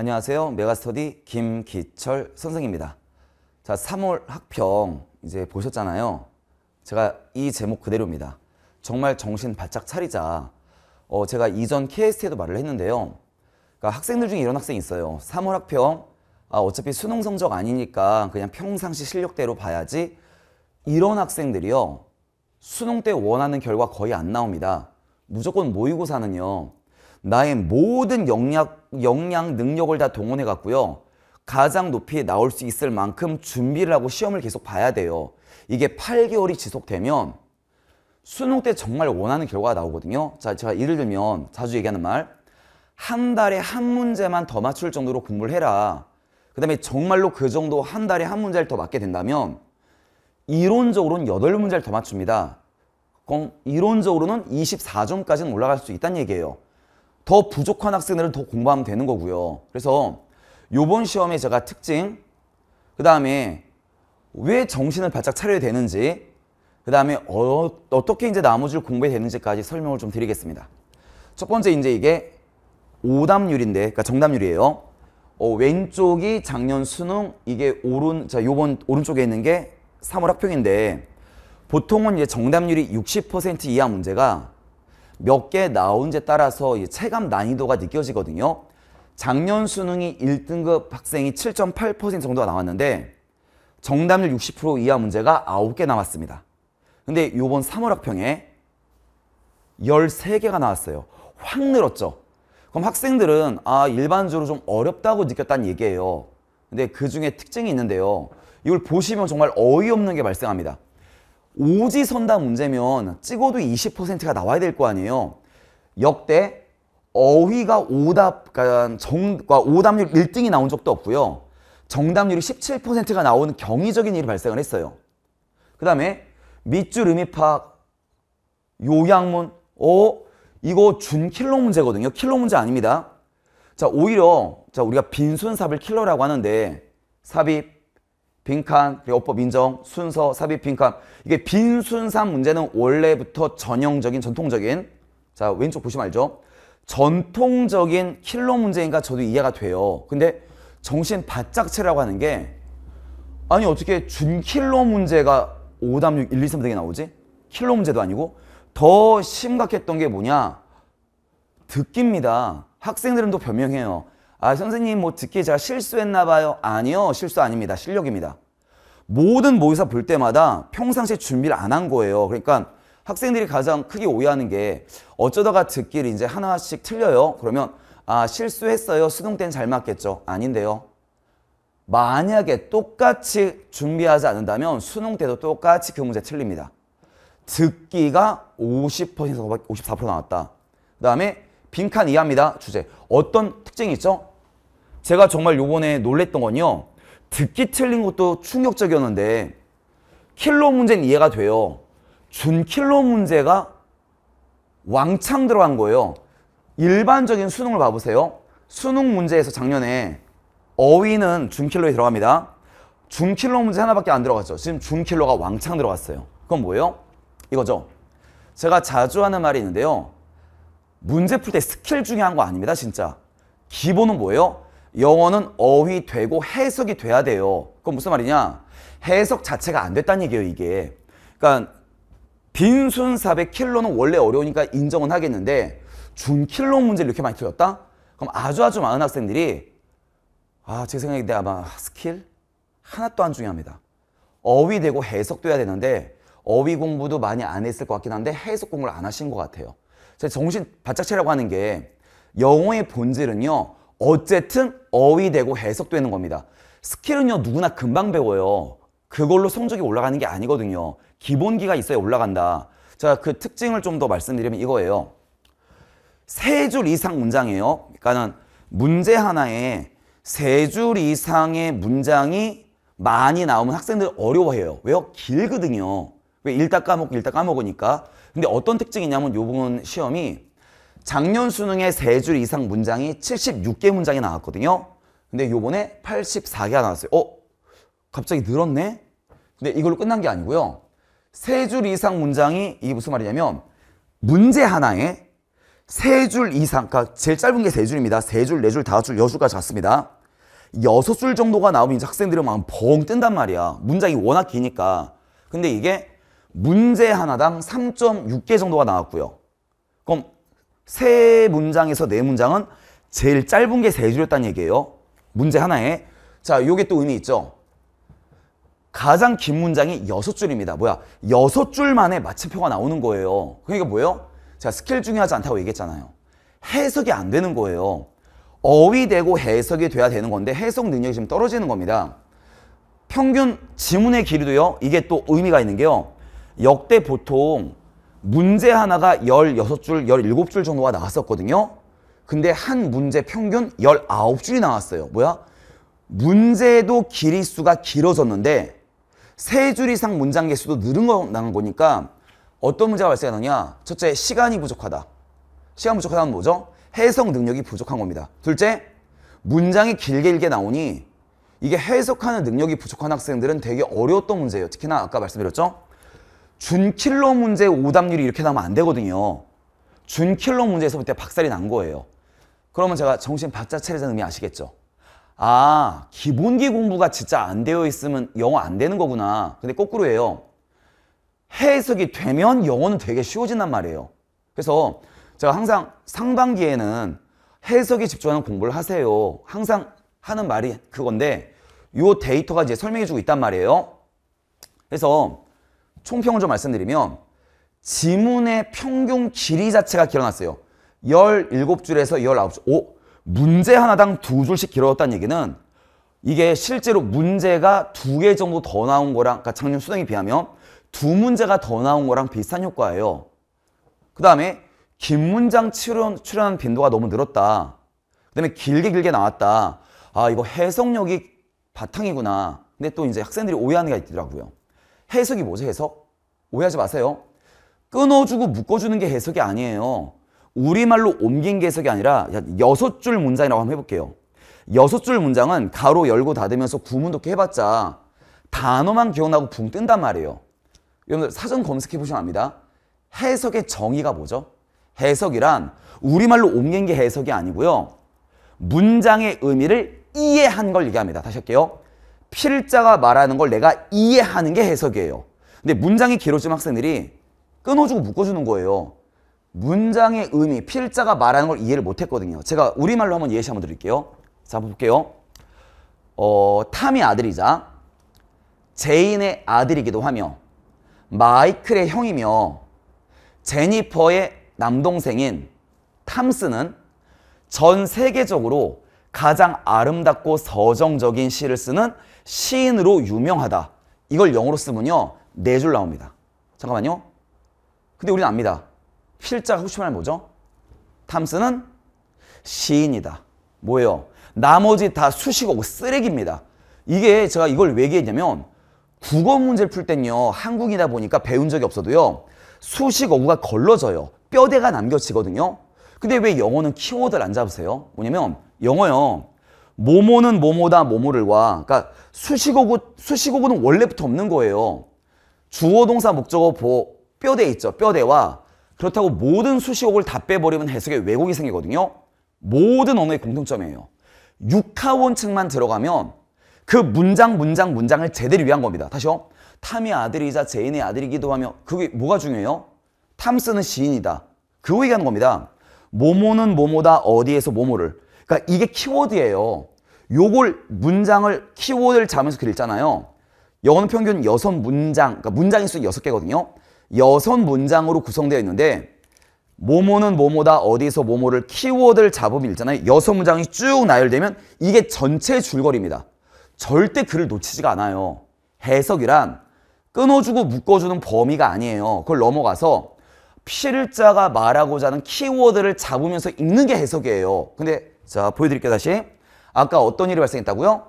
안녕하세요. 메가스터디 김기철 선생입니다. 자, 3월 학평 이제 보셨잖아요. 제가 이 제목 그대로입니다. 정말 정신 바짝 차리자. 어, 제가 이전 KST에도 말을 했는데요. 그러니까 학생들 중에 이런 학생이 있어요. 3월 학평, 아, 어차피 수능 성적 아니니까 그냥 평상시 실력대로 봐야지. 이런 학생들이요. 수능 때 원하는 결과 거의 안 나옵니다. 무조건 모의고사는요. 나의 모든 영역 역량, 능력을 다 동원해 갔고요 가장 높이 나올 수 있을 만큼 준비를 하고 시험을 계속 봐야 돼요. 이게 8개월이 지속되면 수능 때 정말 원하는 결과가 나오거든요. 자, 제가 예를 들면 자주 얘기하는 말. 한 달에 한 문제만 더 맞출 정도로 공부를 해라. 그 다음에 정말로 그 정도 한 달에 한 문제를 더 맞게 된다면 이론적으로는 8문제를 더 맞춥니다. 그럼 이론적으로는 24점까지는 올라갈 수 있다는 얘기예요. 더 부족한 학생들을 더 공부하면 되는 거고요. 그래서 요번 시험에 제가 특징, 그 다음에 왜 정신을 바짝 차려야 되는지, 그 다음에 어, 어떻게 이제 나머지를 공부해야 되는지까지 설명을 좀 드리겠습니다. 첫 번째 이제 이게 오답률인데, 그러니까 정답률이에요. 어, 왼쪽이 작년 수능, 이게 오른, 자, 요번 오른쪽에 있는 게 3월 학평인데, 보통은 이제 정답률이 60% 이하 문제가 몇개 나온지에 따라서 체감 난이도가 느껴지거든요. 작년 수능이 1등급 학생이 7.8% 정도가 나왔는데 정답률 60% 이하 문제가 9개 나왔습니다 근데 이번 3월 학평에 13개가 나왔어요. 확 늘었죠. 그럼 학생들은 아 일반적으로 좀 어렵다고 느꼈다는 얘기예요. 근데 그 중에 특징이 있는데요. 이걸 보시면 정말 어이없는 게 발생합니다. 오지선다 문제면 찍어도 20%가 나와야 될 거 아니에요. 역대 어휘가 오답, 그러니까 정, 그러니까 오답률 1등이 나온 적도 없고요. 정답률이 17%가 나오는 경이적인 일이 발생을 했어요. 그 다음에 밑줄 음이팍 요양문, 어? 이거 준 킬러 문제거든요. 킬러 문제 아닙니다. 자, 오히려 자 우리가 빈손 삽을 킬러라고 하는데 삽입, 빈칸, 그리고 어법 인정, 순서, 삽입 빈칸. 이게 빈순산 문제는 원래부터 전형적인 전통적인 자 왼쪽 보시면 알죠? 전통적인 킬러 문제인가 저도 이해가 돼요. 근데 정신 바짝 채라고 하는 게 아니 어떻게 준킬러 문제가 5, 답 6, 1, 2, 3 등에 나오지? 킬러 문제도 아니고 더 심각했던 게 뭐냐? 듣기입니다. 학생들은 또 변명해요. 아 선생님 뭐 듣기 제가 실수했나 봐요. 아니요 실수 아닙니다. 실력입니다. 모든 모의사 볼 때마다 평상시에 준비를 안 한 거예요. 그러니까 학생들이 가장 크게 오해하는 게 어쩌다가 듣기를 이제 하나씩 틀려요. 그러면 아 실수했어요. 수능 때는 잘 맞겠죠. 아닌데요. 만약에 똑같이 준비하지 않는다면 수능 때도 똑같이 그 문제 틀립니다. 듣기가 50% 54% 나왔다. 그 다음에 빈칸 이하입니다. 주제. 어떤 특징이 있죠? 제가 정말 요번에 놀랬던 건요. 듣기 틀린 것도 충격적이었는데 킬로 문제는 이해가 돼요. 준 킬로 문제가 왕창 들어간 거예요. 일반적인 수능을 봐보세요. 수능 문제에서 작년에 어휘는 준킬로에 들어갑니다. 준킬로 문제 하나밖에 안 들어갔죠. 지금 준킬로가 왕창 들어갔어요. 그건 뭐예요? 이거죠. 제가 자주 하는 말이 있는데요. 문제 풀 때 스킬 중요한 거 아닙니다. 진짜. 기본은 뭐예요? 영어는 어휘되고 해석이 돼야 돼요. 그건 무슨 말이냐? 해석 자체가 안 됐다는 얘기예요, 이게. 그러니까 빈순삽의 킬로는 원래 어려우니까 인정은 하겠는데 준킬로 문제를 이렇게 많이 틀렸다? 그럼 아주 아주 많은 학생들이 아, 제 생각에 내가 아마 스킬 하나도 안 중요합니다. 어휘되고 해석돼야 되는데 어휘 공부도 많이 안 했을 것 같긴 한데 해석 공부를 안 하신 것 같아요. 제 정신 바짝 차라고 하는 게 영어의 본질은요. 어쨌든 어휘되고 해석되는 겁니다. 스킬은요 누구나 금방 배워요. 그걸로 성적이 올라가는 게 아니거든요. 기본기가 있어야 올라간다. 자, 그 특징을 좀 더 말씀드리면 이거예요. 세 줄 이상 문장이에요. 그러니까는 문제 하나에 세 줄 이상의 문장이 많이 나오면 학생들 어려워해요. 왜요? 길거든요. 왜 읽다 까먹고 읽다 까먹으니까. 근데 어떤 특징이냐면 요 부분 시험이 작년 수능에 세 줄 이상 문장이 76개 문장이 나왔거든요. 근데 요번에 84개가 나왔어요. 어? 갑자기 늘었네? 근데 이걸로 끝난 게 아니고요. 세 줄 이상 문장이 이게 무슨 말이냐면 문제 하나에 세 줄 이상, 그러니까 제일 짧은 게 세 줄입니다. 세 줄, 네 줄, 다섯 줄, 여섯 줄까지 갔습니다. 여섯 줄 정도가 나오면 이제 학생들은 막벙 뜬단 말이야. 문장이 워낙 기니까. 근데 이게 문제 하나당 3.6개 정도가 나왔고요. 그럼 세 문장에서 네 문장은 제일 짧은 게 세 줄이었다는 얘기예요. 문제 하나에. 자, 요게 또 의미 있죠. 가장 긴 문장이 여섯 줄입니다. 뭐야? 여섯 줄 만에 마침표가 나오는 거예요. 그러니까 뭐예요? 제가 스킬 중요하지 않다고 얘기했잖아요. 해석이 안 되는 거예요. 어휘되고 해석이 돼야 되는 건데 해석 능력이 지금 떨어지는 겁니다. 평균 지문의 길이도요. 이게 또 의미가 있는 게요. 역대 보통 문제 하나가 16줄, 17줄 정도가 나왔었거든요. 근데 한 문제 평균 19줄이 나왔어요. 뭐야? 문제도 길이 수가 길어졌는데 세 줄 이상 문장 개수도 늘은 거 나온 거니까 어떤 문제가 발생하느냐? 첫째, 시간이 부족하다. 시간 부족하다는 뭐죠? 해석 능력이 부족한 겁니다. 둘째, 문장이 길게 길게 나오니 이게 해석하는 능력이 부족한 학생들은 되게 어려웠던 문제예요. 특히나 아까 말씀드렸죠? 준킬러 문제 오답률이 이렇게 나오면 안 되거든요. 준킬러 문제에서 그때 박살이 난 거예요. 그러면 제가 정신 박자 차리자는 의미 아시겠죠? 아, 기본기 공부가 진짜 안 되어 있으면 영어 안 되는 거구나. 근데 거꾸로예요. 해석이 되면 영어는 되게 쉬워진단 말이에요. 그래서 제가 항상 상반기에는 해석에 집중하는 공부를 하세요. 항상 하는 말이 그건데 요 데이터가 이제 설명해주고 있단 말이에요. 그래서 총평을 좀 말씀드리면 지문의 평균 길이 자체가 길어났어요. 17줄에서 19줄. 오, 문제 하나당 두 줄씩 길어졌다는 얘기는 이게 실제로 문제가 두 개 정도 더 나온 거랑 그러니까 작년 수능에 비하면 두 문제가 더 나온 거랑 비슷한 효과예요. 그 다음에 긴 문장 출연, 출연한 빈도가 너무 늘었다. 그 다음에 길게 길게 나왔다. 아 이거 해석력이 바탕이구나. 근데 또 이제 학생들이 오해하는 게 있더라고요. 해석이 뭐죠 해석? 오해하지 마세요. 끊어주고 묶어주는 게 해석이 아니에요. 우리말로 옮긴 게 해석이 아니라 여섯 줄 문장이라고 한번 해볼게요. 여섯 줄 문장은 가로 열고 닫으면서 구문독꽤 해봤자 단어만 기억나고 붕 뜬단 말이에요. 여러분들 사전 검색해 보시면 압니다. 해석의 정의가 뭐죠? 해석이란 우리말로 옮긴 게 해석이 아니고요. 문장의 의미를 이해한 걸 얘기합니다. 다시 할게요. 필자가 말하는 걸 내가 이해하는 게 해석이에요. 근데 문장이 길어지면 학생들이 끊어주고 묶어주는 거예요. 문장의 의미, 필자가 말하는 걸 이해를 못했거든요. 제가 우리말로 한번 예시 한번 드릴게요. 자, 한번 볼게요. 어, 탐의 아들이자 제인의 아들이기도 하며 마이클의 형이며 제니퍼의 남동생인 탐스는 전 세계적으로 가장 아름답고 서정적인 시를 쓰는 시인으로 유명하다. 이걸 영어로 쓰면요. 네 줄 나옵니다. 잠깐만요. 근데 우리는 압니다. 필자가 혹시말 뭐죠? 탐스는 시인이다. 뭐예요? 나머지 다 수식어고 쓰레기입니다. 이게 제가 이걸 왜 얘기했냐면 국어 문제 를풀 땐요. 한국이다 보니까 배운 적이 없어도요. 수식어구가 걸러져요. 뼈대가 남겨지거든요. 근데 왜 영어는 키워드를 안 잡으세요? 뭐냐면 영어요. 모모는 모모다 모모를과 그러니까 수식어구 수식어구는 원래부터 없는 거예요. 주어 동사 목적어 보 뼈대 있죠. 뼈대와 그렇다고 모든 수식어구를 다 빼버리면 해석에 왜곡이 생기거든요. 모든 언어의 공통점이에요. 육하원칙만 들어가면 그 문장 문장 문장을 제대로 위한 겁니다. 다시요. 탐의 아들이자 제인의 아들이기도 하며 그게 뭐가 중요해요? 탐스는 시인이다. 그거 얘기하는 겁니다. 모모는 모모다 어디에서 모모를 그러니까 이게 키워드예요. 요걸 문장을 키워드를 잡으면서 그렸잖아요. 영어는 평균 여섯 문장, 그러니까 문장의 수 여섯 개거든요. 여섯 문장으로 구성되어 있는데 모모는 모모다 어디서 모모를 키워드를 잡으면 있잖아요 여섯 문장이 쭉 나열되면 이게 전체 줄거리입니다. 절대 글을 놓치지가 않아요. 해석이란 끊어주고 묶어주는 범위가 아니에요. 그걸 넘어가서 필자가 말하고자 하는 키워드를 잡으면서 읽는 게 해석이에요. 근데 자, 보여드릴게요, 다시. 아까 어떤 일이 발생했다고요?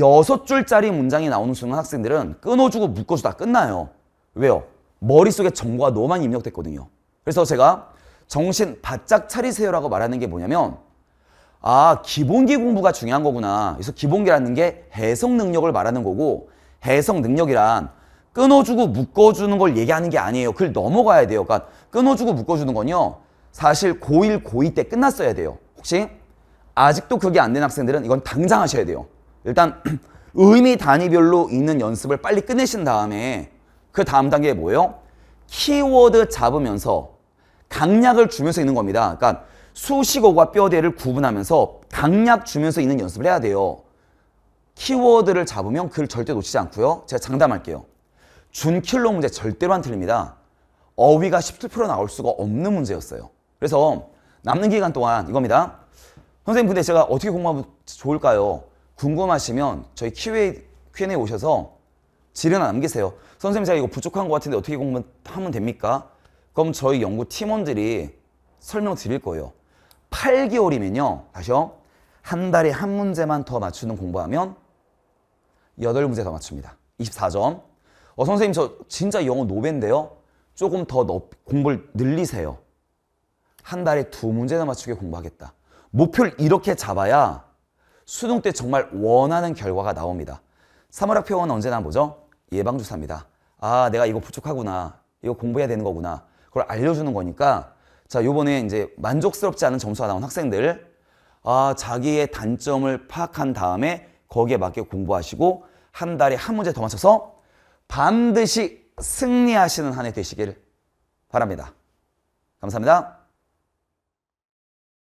여섯 줄짜리 문장이 나오는 순간 학생들은 끊어주고 묶어주다 끝나요. 왜요? 머릿속에 정과가 너무 입력됐거든요. 그래서 제가 정신 바짝 차리세요라고 말하는 게 뭐냐면 아, 기본기 공부가 중요한 거구나. 그래서 기본기라는 게 해석 능력을 말하는 거고 해석 능력이란 끊어주고 묶어주는 걸 얘기하는 게 아니에요. 그걸 넘어가야 돼요. 그러니까 끊어주고 묶어주는 건요. 사실 고1, 고2 때 끝났어야 돼요. 혹시 아직도 그게 안 된 학생들은 이건 당장 하셔야 돼요. 일단 의미 단위별로 있는 연습을 빨리 끝내신 다음에 그 다음 단계 에 뭐예요? 키워드 잡으면서 강약을 주면서 있는 겁니다. 그러니까 수식어와 뼈대를 구분하면서 강약 주면서 있는 연습을 해야 돼요. 키워드를 잡으면 그걸 절대 놓치지 않고요. 제가 장담할게요. 준킬로 문제 절대로 안 틀립니다. 어휘가 17% 나올 수가 없는 문제였어요. 그래서 남는 기간 동안 이겁니다. 선생님 근데 제가 어떻게 공부하면 좋을까요? 궁금하시면 저희 Q&A, Q&A 오셔서 질은 남기세요. 선생님 제가 이거 부족한 것 같은데 어떻게 공부하면 됩니까? 그럼 저희 연구 팀원들이 설명 드릴 거예요. 8개월이면요. 다시요. 한 달에 한 문제만 더 맞추는 공부하면 8문제 더 맞춥니다. 24점. 어, 선생님 저 진짜 영어 노벤데요. 조금 더 넓, 공부를 늘리세요. 한 달에 두 문제나 맞추게 공부하겠다. 목표를 이렇게 잡아야 수능 때 정말 원하는 결과가 나옵니다. 3월 학평은 언제나 뭐죠? 예방주사입니다. 아 내가 이거 부족하구나. 이거 공부해야 되는 거구나. 그걸 알려주는 거니까 자 요번에 이제 만족스럽지 않은 점수가 나온 학생들 아 자기의 단점을 파악한 다음에 거기에 맞게 공부하시고 한 달에 한 문제 더 맞춰서 반드시 승리하시는 한 해 되시길 바랍니다. 감사합니다.